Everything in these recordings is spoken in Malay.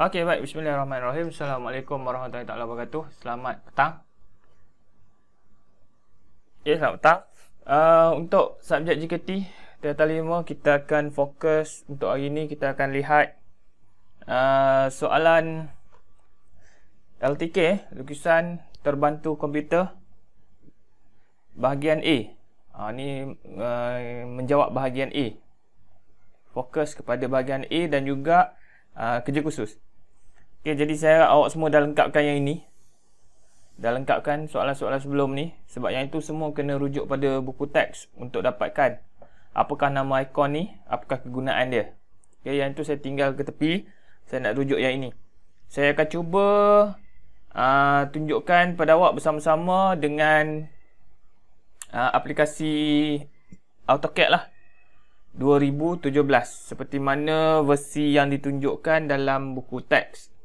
Okey, baik. Bismillahirrahmanirrahim. Assalamualaikum warahmatullahi taala wabarakatuh. Selamat petang. Ya, selamat petang. Uh, untuk subjek JKT, Tata 5, kita akan fokus untuk hari ini. Kita akan lihat uh, soalan LTK, Lukisan Terbantu Komputer, bahagian A. Uh, ah, ini uh, menjawab bahagian A. Fokus kepada bahagian A dan juga uh, kerja khusus. Okay, jadi saya harap awak semua dah lengkapkan yang ini Dah lengkapkan soalan-soalan sebelum ni Sebab yang itu semua kena rujuk pada buku teks Untuk dapatkan Apakah nama ikon ni Apakah kegunaan dia Okay, yang itu saya tinggal ke tepi Saya nak rujuk yang ini Saya akan cuba uh, Tunjukkan pada awak bersama-sama Dengan uh, Aplikasi AutoCAD lah 2017 Seperti mana versi yang ditunjukkan dalam buku teks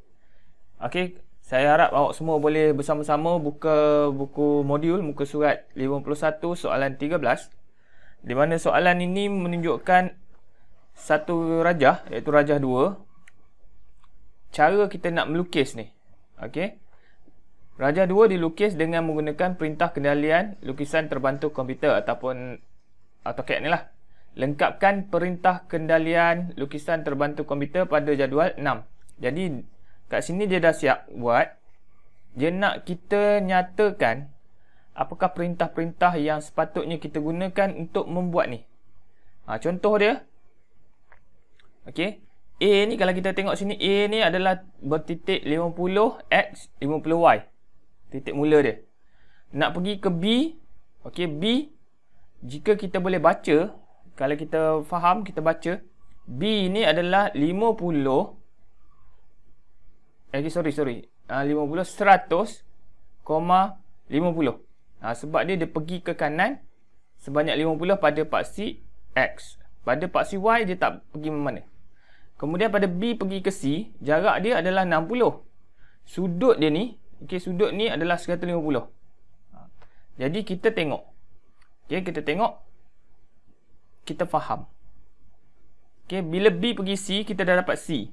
Okey, saya harap awak semua boleh bersama-sama buka buku modul muka surat 51 soalan 13 di mana soalan ini menunjukkan satu rajah iaitu rajah 2 cara kita nak melukis ni. Okey. Rajah 2 dilukis dengan menggunakan perintah kendalian lukisan terbantu komputer ataupun AutoCAD ah, ni lah. Lengkapkan perintah kendalian lukisan terbantu komputer pada jadual 6. Jadi kat sini dia dah siap buat dia nak kita nyatakan apakah perintah-perintah yang sepatutnya kita gunakan untuk membuat ni ha, contoh dia ok A ni kalau kita tengok sini A ni adalah bertitik 50x 50y titik mula dia nak pergi ke B ok B jika kita boleh baca kalau kita faham kita baca B ni adalah 50 Eh, sorry, sorry. Uh, 50, 100, 50. Ha, sebab dia dia pergi ke kanan sebanyak 50 pada paksi X. Pada paksi Y dia tak pergi mana. Kemudian pada B pergi ke C, jarak dia adalah 60. Sudut dia ni, okay sudut ni adalah 150. Ha. Ah, jadi kita tengok. okay kita tengok. Kita faham. okay bila B pergi C kita dah dapat C.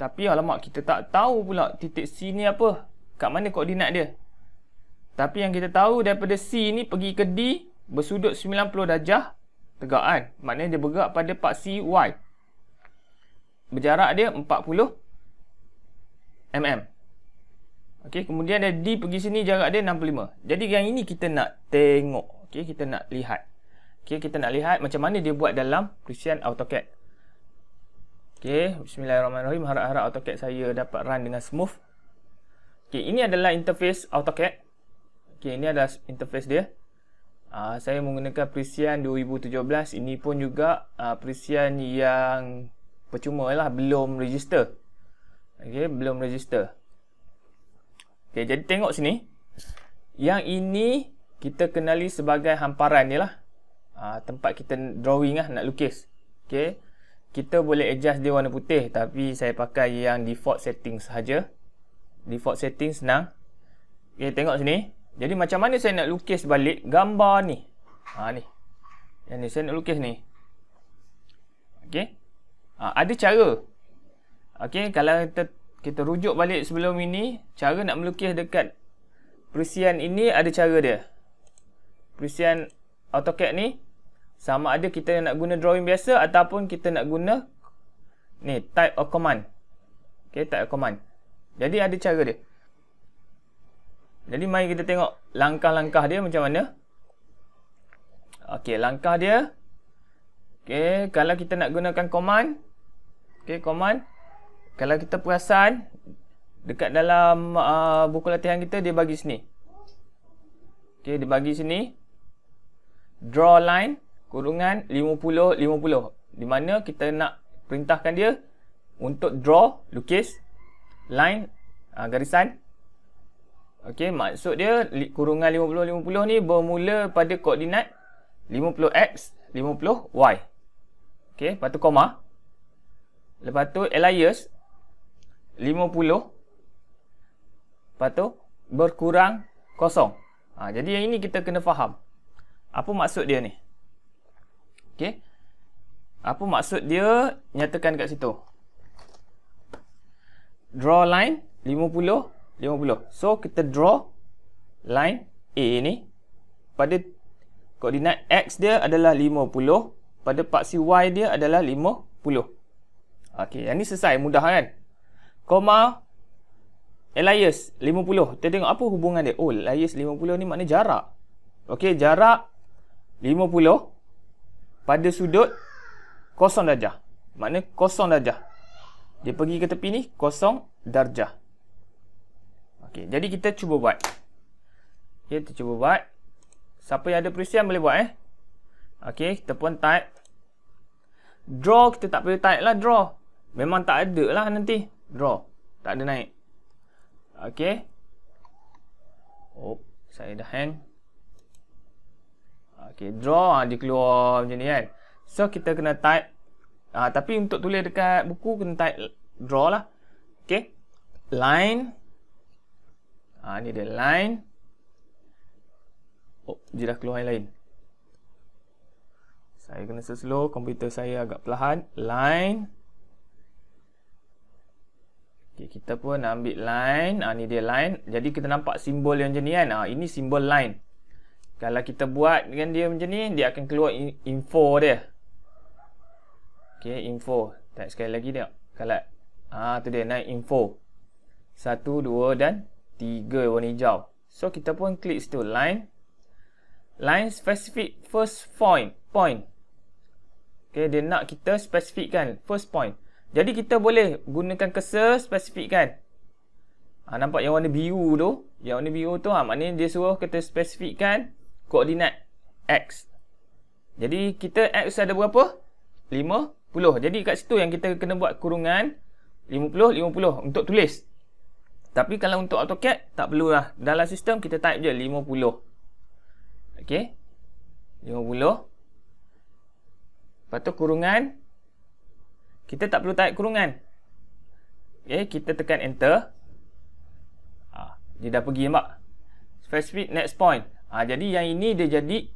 Tapi alamak kita tak tahu pula titik C ni apa Kat mana koordinat dia Tapi yang kita tahu daripada C ni pergi ke D Bersudut 90 darjah Tegak kan Maknanya dia bergerak pada paksi Y Berjarak dia 40 mm Okey, kemudian dia D pergi sini jarak dia 65 Jadi yang ini kita nak tengok Okey, kita nak lihat Okey, kita nak lihat macam mana dia buat dalam Christian AutoCAD Okey, bismillahirrahmanirrahim. Harap-harap AutoCAD saya dapat run dengan smooth. Okey, ini adalah interface AutoCAD. Okey, ini adalah interface dia. Uh, saya menggunakan Prisian 2017. Ini pun juga uh, Prisian yang percuma lah, belum register. Okey, belum register. Okey, jadi tengok sini. Yang ini kita kenali sebagai hamparan ni lah. Uh, tempat kita drawing lah, nak lukis. Okey kita boleh adjust dia warna putih tapi saya pakai yang default setting sahaja default setting senang ok tengok sini jadi macam mana saya nak lukis balik gambar ni ha ni yang ni saya nak lukis ni ok ha, ada cara ok kalau kita kita rujuk balik sebelum ini cara nak melukis dekat perisian ini ada cara dia perisian AutoCAD ni sama ada kita nak guna drawing biasa ataupun kita nak guna ni type of command okey type of command jadi ada cara dia jadi mari kita tengok langkah-langkah dia macam mana okey langkah dia okey kalau kita nak gunakan command okey command kalau kita perasan dekat dalam uh, buku latihan kita dia bagi sini okey dia bagi sini draw line kurungan 50 50 di mana kita nak perintahkan dia untuk draw lukis line uh, garisan okey maksud dia kurungan 50 50 ni bermula pada koordinat 50x 50y okey lepas koma lepas tu alias 50 lepas berkurang kosong ha, jadi yang ini kita kena faham apa maksud dia ni Okey. Apa maksud dia nyatakan kat situ? Draw line 50 50. So kita draw line A ni pada koordinat x dia adalah 50, pada paksi y dia adalah 50. Okey, yang ni selesai mudah kan? Koma Elias 50. Kita tengok apa hubungan dia. Oh, Elias 50 ni makna jarak. Okey, jarak pada sudut kosong darjah. Maknanya kosong darjah. Dia pergi ke tepi ni kosong darjah. Okey, jadi kita cuba buat. Okay, kita cuba buat. Siapa yang ada perisian boleh buat eh. Okey, kita pun type draw kita tak perlu type lah draw. Memang tak ada lah nanti draw. Tak ada naik. Okey. Oh, saya dah hang okay, draw ha, dia keluar macam ni kan so kita kena type ha, tapi untuk tulis dekat buku kena type draw lah Okay, line ha, ni dia line oh dia dah keluar yang lain saya kena slow komputer saya agak perlahan line Okay, kita pun ambil line ha, Ni dia line Jadi kita nampak simbol yang macam ni kan ha, Ini simbol line kalau kita buat dengan dia macam ni dia akan keluar info dia Okay, info tak sekali lagi tengok kalau ah tu dia naik info 1, 2 dan 3 warna hijau so kita pun klik situ line line specific first point point ok dia nak kita spesifikkan first point jadi kita boleh gunakan cursor spesifikkan ha, ah, nampak yang warna biru tu yang warna biru tu ha, maknanya dia suruh kita spesifikkan koordinat X Jadi kita X ada berapa? 50 Jadi kat situ yang kita kena buat kurungan 50, 50 untuk tulis Tapi kalau untuk AutoCAD Tak perlu lah. Dalam sistem kita type je 50 Ok 50 Lepas tu kurungan Kita tak perlu type kurungan Ok kita tekan enter ah, Dia dah pergi nampak Specific next point ha, Jadi yang ini dia jadi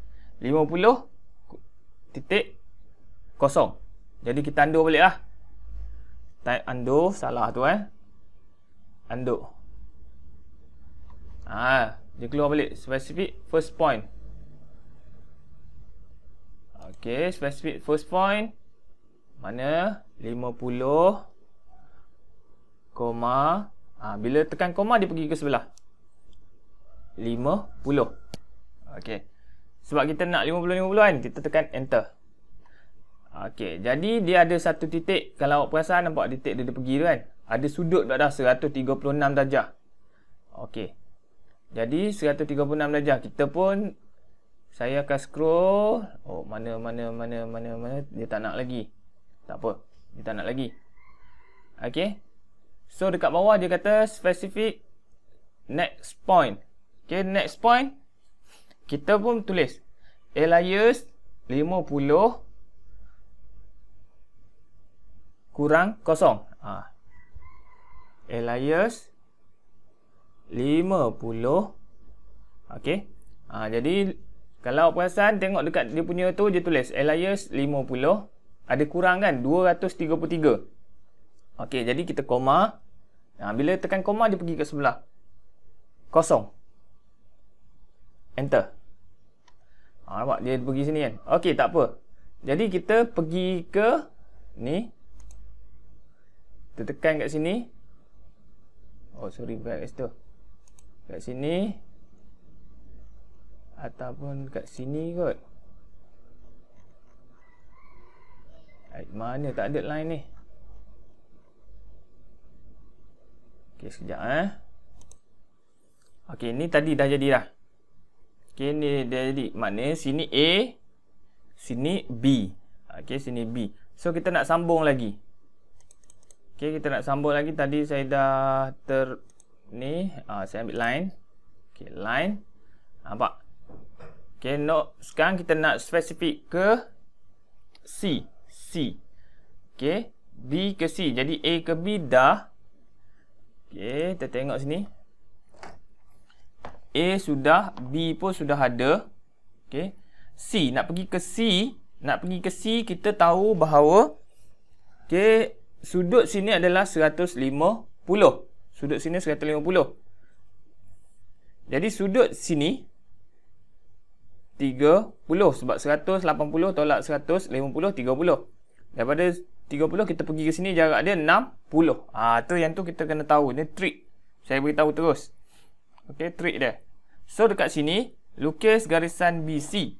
titik kosong. Jadi kita undo balik lah Type undo Salah tu eh Undo ha, Dia keluar balik Specific first point Okay, Specific first point Mana 50 Koma ha, Bila tekan koma dia pergi ke sebelah 50 Okey, sebab kita nak 50-50 kan kita tekan enter Okey, jadi dia ada satu titik kalau awak perasan nampak titik dia, dia pergi tu kan ada sudut tak dah 136 darjah ok jadi 136 darjah kita pun saya akan scroll oh mana mana mana mana mana dia tak nak lagi tak apa dia tak nak lagi Okey, so dekat bawah dia kata specific next point Okey, next point kita pun tulis Elias 50 kurang kosong ha. Elias 50 okay? ha, jadi kalau perasan tengok dekat dia punya tu dia tulis Elias 50 ada kurang kan 233 okay? jadi kita koma ha, bila tekan koma dia pergi ke sebelah kosong enter ha, Nampak dia pergi sini kan Okey tak apa Jadi kita pergi ke Ni Kita tekan kat sini Oh sorry bukan kat situ Kat sini Ataupun kat sini kot Eh, mana tak ada line ni Ok sekejap eh Ok ni tadi dah jadi dah Okey ni dia jadi maknanya sini A sini B. Ha, okey sini B. So kita nak sambung lagi. Okey kita nak sambung lagi tadi saya dah ter ni uh, saya ambil line. Okey line. Nampak. Okey no sekarang kita nak spesifik ke C. C. Okey B ke C. Jadi A ke B dah Okey kita tengok sini. A sudah, B pun sudah ada. Okey. C nak pergi ke C, nak pergi ke C kita tahu bahawa okey, sudut sini adalah 150. Sudut sini 150. Jadi sudut sini 30 sebab 180 tolak 150 30. Daripada 30 kita pergi ke sini jarak dia 60. Ah ha, tu yang tu kita kena tahu ni trick. Saya beritahu terus. Okey trick dia. So dekat sini lukis garisan BC.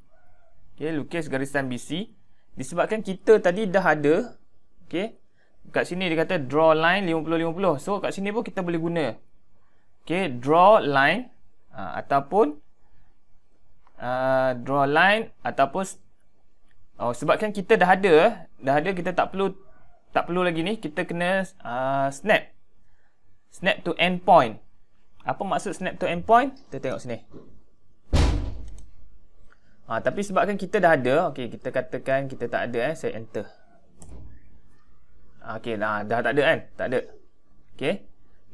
okay lukis garisan BC disebabkan kita tadi dah ada okay, Dekat sini dia kata draw line 50 50. So kat sini pun kita boleh guna okay draw line uh, ataupun uh, draw line ataupun oh sebabkan kita dah ada dah ada kita tak perlu tak perlu lagi ni kita kena uh, snap snap to end point apa maksud snap to endpoint? Kita tengok sini. Ha, tapi sebabkan kita dah ada, okey kita katakan kita tak ada eh, saya enter. Ha, okey, nah, dah tak ada kan? Tak ada. Okey.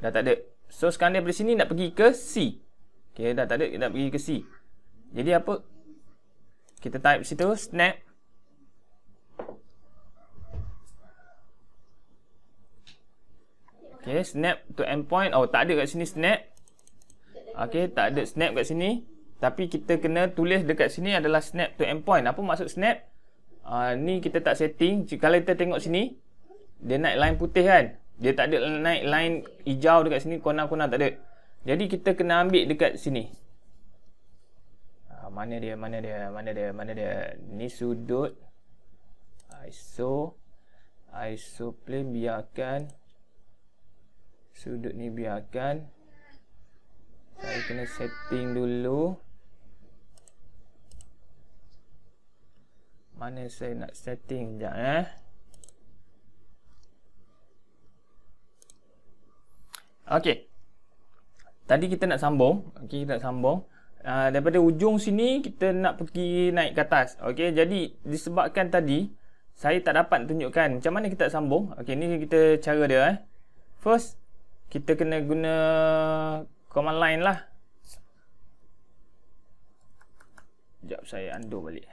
Dah tak ada. So sekarang daripada sini nak pergi ke C. Okey, dah tak ada kita nak pergi ke C. Jadi apa? Kita type situ snap Okay, snap to endpoint. Oh, tak ada kat sini snap. Okay, tak ada snap kat sini. Tapi kita kena tulis dekat sini adalah snap to endpoint. Apa maksud snap? Uh, ni kita tak setting. Kalau kita tengok sini, dia naik line putih kan? Dia tak ada naik line hijau dekat sini, kona-kona tak ada. Jadi kita kena ambil dekat sini. Uh, mana dia, mana dia, mana dia, mana dia. Ni sudut. ISO. ISO plane biarkan. Sudut ni Biarkan saya kena setting dulu mana saya nak setting sekejap eh ok tadi kita nak sambung ok kita nak sambung uh, daripada ujung sini kita nak pergi naik ke atas Okay, jadi disebabkan tadi saya tak dapat tunjukkan macam mana kita sambung ok ini kita cara dia eh first kita kena guna command line lah Sekejap saya undo balik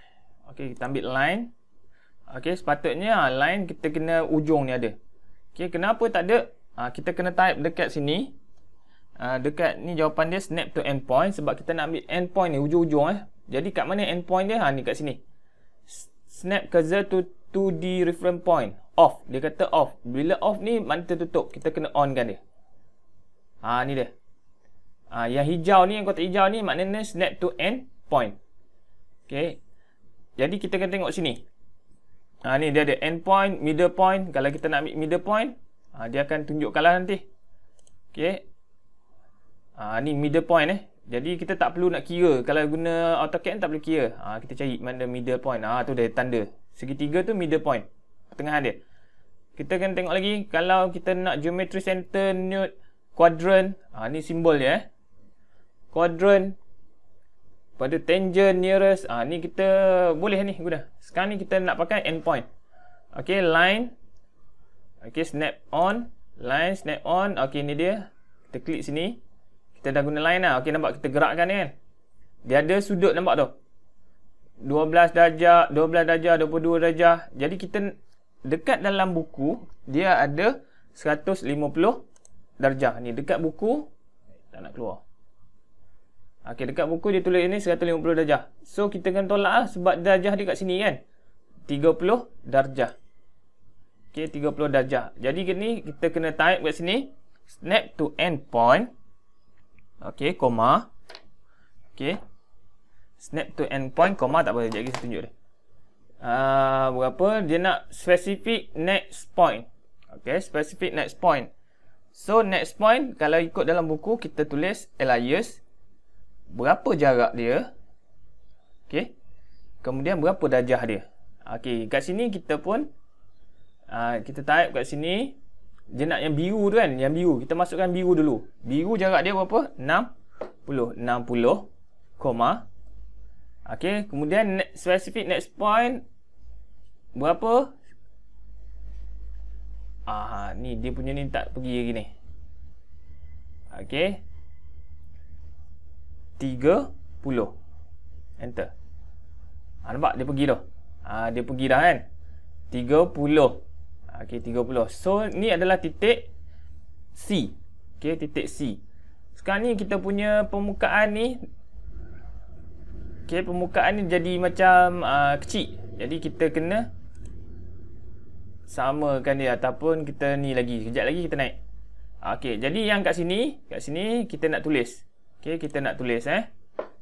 Ok kita ambil line Ok sepatutnya ah, line kita kena ujung ni ada Ok kenapa tak ada ha, Kita kena type dekat sini ha, Dekat ni jawapan dia snap to endpoint Sebab kita nak ambil endpoint ni ujung-ujung eh Jadi kat mana endpoint dia ha, ni kat sini Snap cursor to 2D reference point Off Dia kata off Bila off ni mata tutup Kita kena on kan dia Ha ni dia Ha, yang hijau ni, yang kotak hijau ni maknanya snap to end point. Okay. Jadi kita kena tengok sini. Ha, ni dia ada end point, middle point. Kalau kita nak ambil middle point, ha, dia akan tunjukkanlah nanti. Okay. Ha, ni middle point eh. Jadi kita tak perlu nak kira. Kalau guna AutoCAD tak perlu kira. Ah, kita cari mana middle point. Ah, tu dia tanda. Segitiga tu middle point. Pertengahan dia. Kita kena tengok lagi. Kalau kita nak geometry center, node, quadrant. ah, ni simbol dia eh quadrant pada tangent nearest ah ni kita boleh ni guna sekarang ni kita nak pakai endpoint okey line okey snap on line snap on okey ni dia kita klik sini kita dah guna line lah okey nampak kita gerakkan ni kan dia ada sudut nampak tu 12 darjah 12 darjah 22 darjah jadi kita dekat dalam buku dia ada 150 darjah ni dekat buku tak nak keluar Okey, dekat buku dia tulis ni 150 darjah. So, kita kena tolak lah sebab darjah dia kat sini kan. 30 darjah. Okey, 30 darjah. Jadi, ni kita kena type kat sini. Snap to end point. Okey, koma. Okey. Snap to end point, koma. Tak apa, sekejap lagi saya tunjuk dia. Uh, berapa? Dia nak specific next point. Okey, specific next point. So, next point, kalau ikut dalam buku, kita tulis Alias berapa jarak dia okey kemudian berapa darjah dia okey kat sini kita pun uh, kita type kat sini dia nak yang biru tu kan yang biru kita masukkan biru dulu biru jarak dia berapa 60 60, okey kemudian next, specific next point berapa ah ni dia punya ni tak pergi lagi ni okey 30 enter ha, nampak dia pergi dah ha, dia pergi dah kan 30 ha, ok 30 so ni adalah titik C ok titik C sekarang ni kita punya permukaan ni ok permukaan ni jadi macam uh, kecil jadi kita kena sama kan dia ataupun kita ni lagi kejap lagi kita naik ok jadi yang kat sini kat sini kita nak tulis Okey, kita nak tulis eh.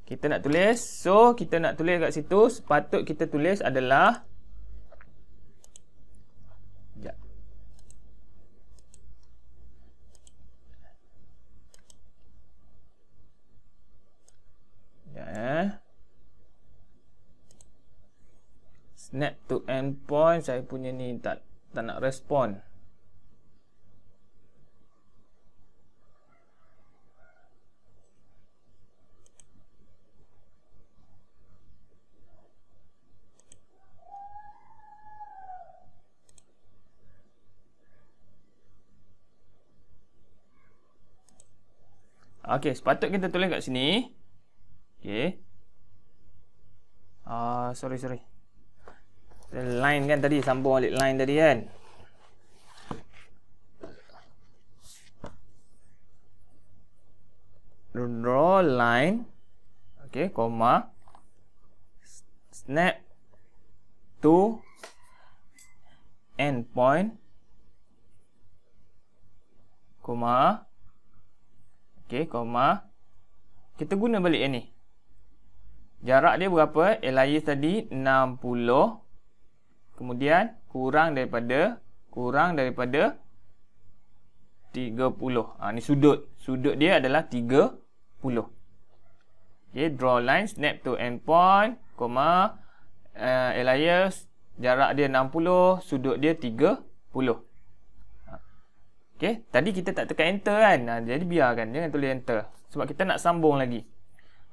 Kita nak tulis. So, kita nak tulis kat situ. Sepatut kita tulis adalah. Sekejap. Sekejap eh. Snap to endpoint. Saya punya ni tak, tak nak respond. Okey, sepatut kita tulis kat sini. Okey. Ah, uh, sorry, sorry. The line kan tadi sambung balik line tadi kan. Draw line. Okey, koma. Snap to end point. Koma. Okey, koma. Kita guna balik yang ni. Jarak dia berapa? Elias tadi 60. Kemudian kurang daripada kurang daripada 30. Ha ni sudut. Sudut dia adalah 30. Okey, draw line snap to endpoint, koma uh, eh, Elias jarak dia 60, sudut dia 30. Okay, tadi kita tak tekan enter kan. Ha, jadi biarkan jangan tulis enter sebab kita nak sambung lagi.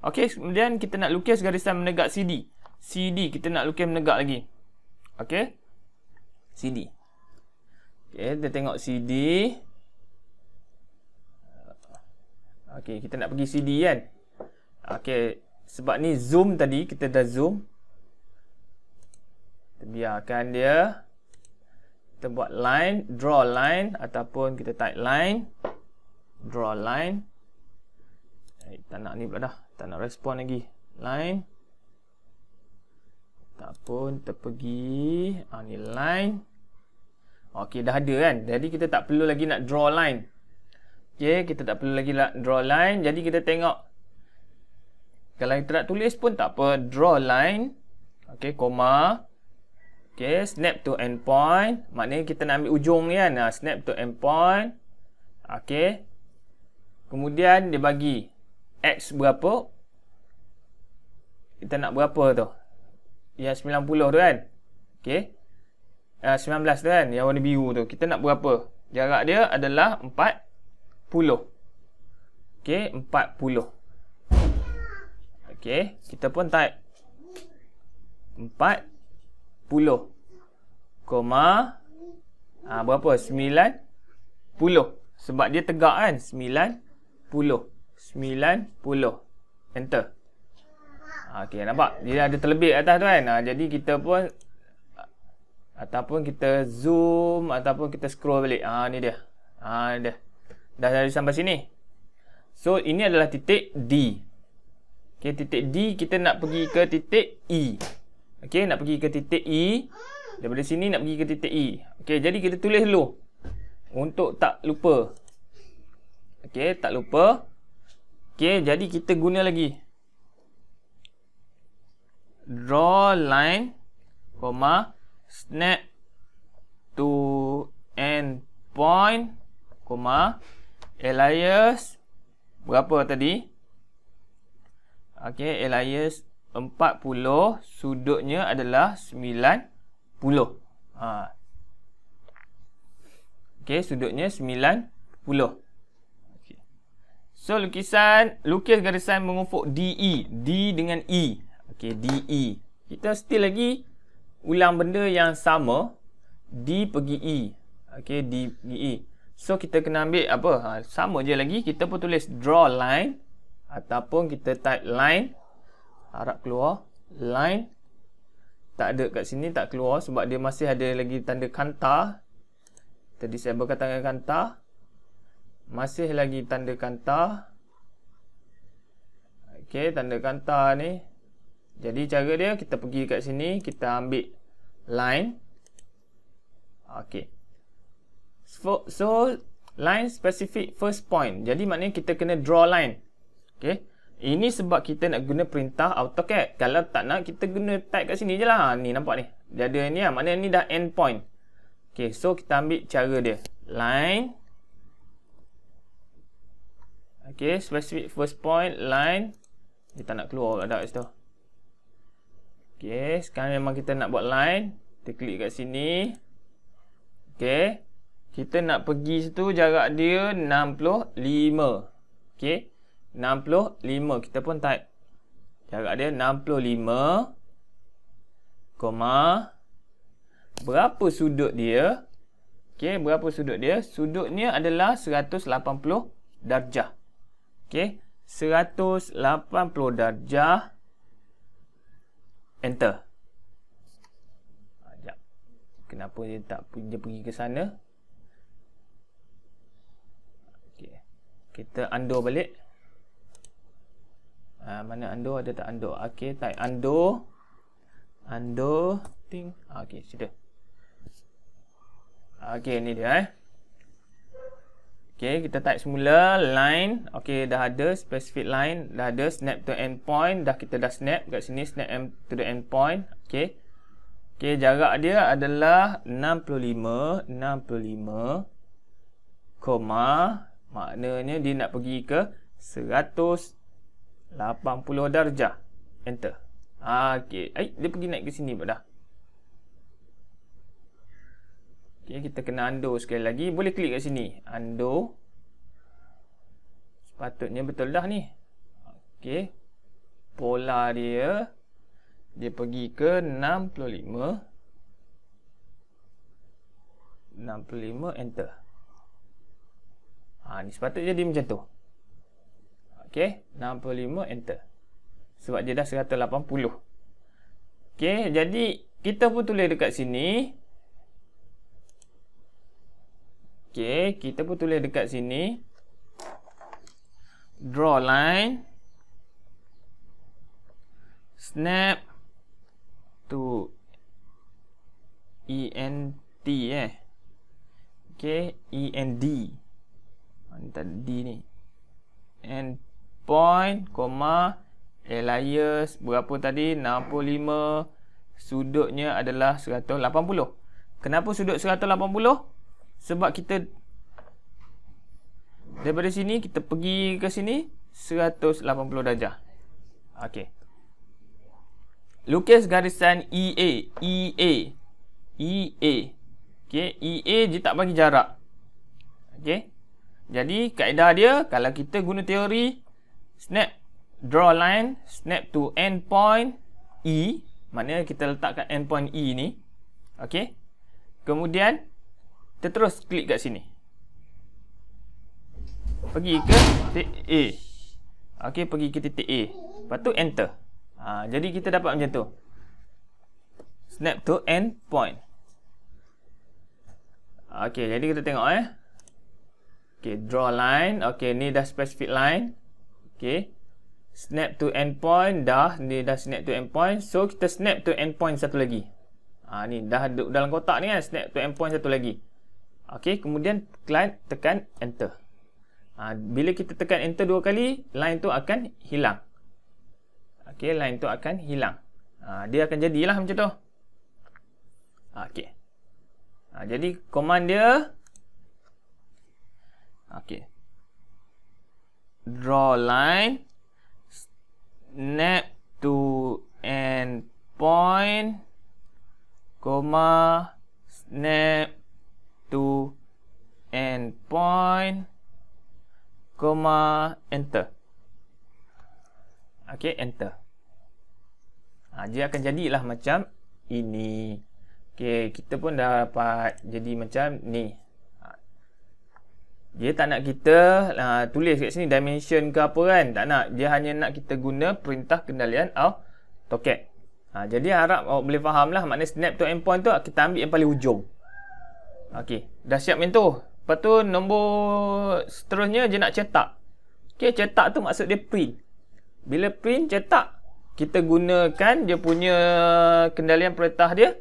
Okay, kemudian kita nak lukis garisan menegak CD. CD kita nak lukis menegak lagi. Okay, CD. Okay, kita tengok CD. Okay, kita nak pergi CD kan. Okay, sebab ni zoom tadi kita dah zoom. Kita biarkan dia kita buat line, draw line ataupun kita type line draw line eh, tak nak ni pula dah tak nak respond lagi, line ataupun kita pergi ha, ni line ok, dah ada kan, jadi kita tak perlu lagi nak draw line ok, kita tak perlu lagi nak draw line, jadi kita tengok kalau kita nak tulis pun tak apa, draw line ok, koma Okay, snap to endpoint. Maknanya kita nak ambil ujung ni kan. Ah, snap to endpoint. Okay. Kemudian dia bagi X berapa. Kita nak berapa tu. Yang 90 tu kan. Okay. Uh, 19 tu kan. Yang warna biru tu. Kita nak berapa. Jarak dia adalah 40. Okay, 40. Okay, kita pun type 40 puluh. Koma. Ha, berapa? Sembilan puluh. Sebab dia tegak kan? Sembilan puluh. Sembilan puluh. Enter. Ha, ah, okay, nampak? Dia ada terlebih atas tu kan? Ha, jadi kita pun ataupun kita zoom ataupun kita scroll balik. Ha, ni dia. Ha, ni dia. Dah dari sampai sini. So, ini adalah titik D. Okay, titik D kita nak pergi ke titik E. Okey, nak pergi ke titik E. Daripada sini nak pergi ke titik E. Okey, jadi kita tulis dulu. Untuk tak lupa. Okey, tak lupa. Okey, jadi kita guna lagi. Draw line, comma, snap to end point, comma, alias berapa tadi? Okey, alias Empat puluh sudutnya adalah 90. Ha. Okey, sudutnya 90. Okey. So lukisan lukis garisan mengufuk DE, D dengan E. Okey, DE. Kita still lagi ulang benda yang sama D pergi E. Okey, D pergi E. So kita kena ambil apa? Ha, sama je lagi kita pun tulis draw line ataupun kita type line harap keluar line tak ada kat sini tak keluar sebab dia masih ada lagi tanda kanta tadi saya berkatakan kanta masih lagi tanda kanta ok tanda kanta ni jadi cara dia kita pergi kat sini kita ambil line ok so, so line specific first point jadi maknanya kita kena draw line Okay. Ini sebab kita nak guna perintah AutoCAD. Kalau tak nak, kita guna type kat sini je lah. Ni nampak ni. Dia ada ni lah. Maknanya ni dah end point. Okay, so kita ambil cara dia. Line. Okay, specific first point. Line. Kita nak keluar kat dark situ. Okay, sekarang memang kita nak buat line. Kita klik kat sini. Okay. Kita nak pergi situ jarak dia 65. Okay. 65 kita pun type jarak dia 65 koma berapa sudut dia okey berapa sudut dia sudutnya adalah 180 darjah okey 180 darjah enter jap kenapa dia tak dia pergi ke sana okey kita undo balik Ha, mana undo ada tak undo? Okey, type undo. Undo ting, ah, Okey, sudah. Okey, ni dia eh. Okey, kita type semula line. Okey, dah ada specific line, dah ada snap to endpoint, dah kita dah snap kat sini snap m to the endpoint. Okey. Okey, jarak dia adalah 65 65 koma. Maknanya dia nak pergi ke 100 80 darjah enter okey ai dia pergi naik ke sini pula dah okey kita kena undo sekali lagi boleh klik kat sini undo sepatutnya betul dah ni okey pola dia dia pergi ke 65 65 enter ha ni sepatutnya dia macam tu ok 65 enter sebab dia dah 180 ok jadi kita pun tulis dekat sini ok kita pun tulis dekat sini draw line snap to ENT eh ok END Antara D ni point, koma Elias berapa tadi? 65 sudutnya adalah 180. Kenapa sudut 180? Sebab kita daripada sini kita pergi ke sini 180 darjah. Okey. Lukis garisan EA, EA. EA. Okey, EA dia tak bagi jarak. Okey. Jadi kaedah dia kalau kita guna teori snap draw line snap to end point E maknanya kita end point E ni ok kemudian kita terus klik kat sini pergi ke titik A ok pergi ke titik A lepas tu enter ha, jadi kita dapat macam tu snap to end point. ok jadi kita tengok eh Okay, draw line Okay, ni dah specific line okay. snap to endpoint dah ni dah snap to endpoint so kita snap to endpoint satu lagi ha, ni dah dalam kotak ni kan snap to endpoint satu lagi Okay, kemudian client tekan enter ha, bila kita tekan enter dua kali line tu akan hilang Okay, line tu akan hilang ha, dia akan jadilah macam tu Okay, ha, jadi command dia Okay, draw a line snap to end point comma snap to end point comma enter okay enter ha, dia akan jadilah macam ini okay kita pun dah dapat jadi macam ni dia tak nak kita uh, tulis kat sini dimension ke apa kan tak nak dia hanya nak kita guna perintah kendalian autocad ah, ha, jadi harap awak boleh faham lah maknanya snap to endpoint tu ah, kita ambil yang paling hujung Okey, dah siap main tu lepas tu nombor seterusnya dia nak cetak ok cetak tu maksud dia print bila print cetak kita gunakan dia punya kendalian perintah dia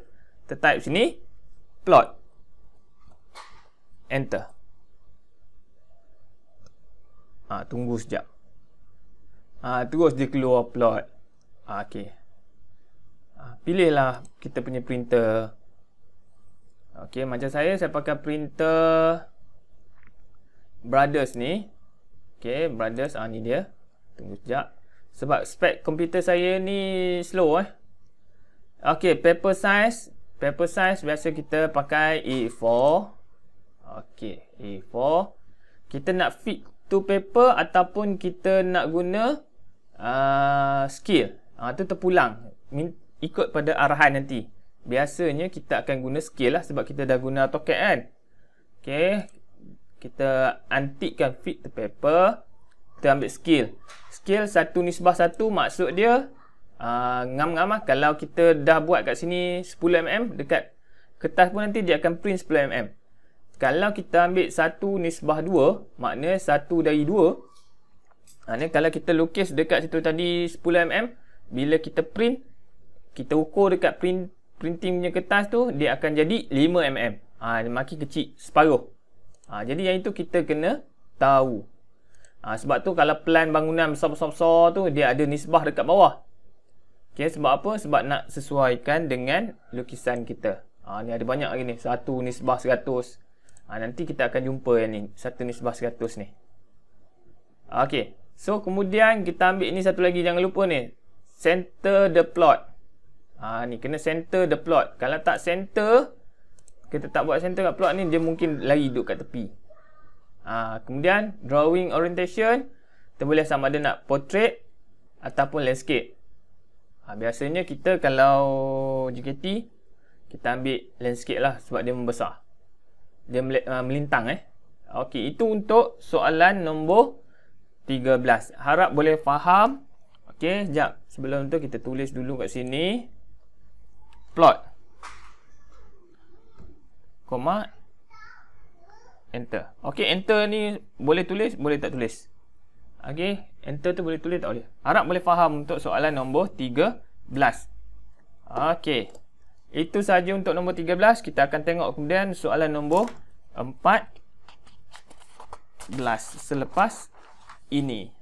kita type sini plot enter ha, tunggu sekejap ha, terus dia keluar plot ha, ah, ok ha, pilihlah kita punya printer okay. macam saya saya pakai printer brothers ni okay. brothers ha, ni dia tunggu sekejap sebab spek komputer saya ni slow eh ok paper size paper size biasa kita pakai A4 okay. A4 kita nak fit to paper ataupun kita nak guna uh, skill atau ah, uh, terpulang ikut pada arahan nanti biasanya kita akan guna skill lah sebab kita dah guna toket kan ok kita antikkan fit to paper kita ambil skill skill satu nisbah satu maksud dia ah, ngam-ngam lah kalau kita dah buat kat sini 10mm dekat kertas pun nanti dia akan print 10mm kalau kita ambil satu nisbah dua, maknanya satu dari dua. Maknanya kalau kita lukis dekat situ tadi 10mm, bila kita print, kita ukur dekat print, printing punya kertas tu, dia akan jadi 5mm. Ha, makin kecil, separuh. Ha, jadi yang itu kita kena tahu. Ha, sebab tu kalau plan bangunan besar-besar tu, dia ada nisbah dekat bawah. Okay, sebab apa? Sebab nak sesuaikan dengan lukisan kita. Ha, ni ada banyak lagi ni. Satu nisbah seratus ha, Nanti kita akan jumpa yang ni Satu nisbah 100 ni Okay So kemudian kita ambil ni satu lagi Jangan lupa ni Center the plot ha, Ni kena center the plot Kalau tak center Kita tak buat center kat plot ni Dia mungkin lagi duduk kat tepi ha, Kemudian drawing orientation Kita boleh sama ada nak portrait Ataupun landscape ha, Biasanya kita kalau JKT Kita ambil landscape lah Sebab dia membesar dia ah, melintang eh. Okey, itu untuk soalan nombor 13. Harap boleh faham. Okey, jap. Sebelum tu kita tulis dulu kat sini plot. koma enter. Okey, enter ni boleh tulis, boleh tak tulis? Okey, enter tu boleh tulis tak boleh? Harap boleh faham untuk soalan nombor 13. Okey. Itu sahaja untuk nombor 13 Kita akan tengok kemudian soalan nombor 14 Selepas ini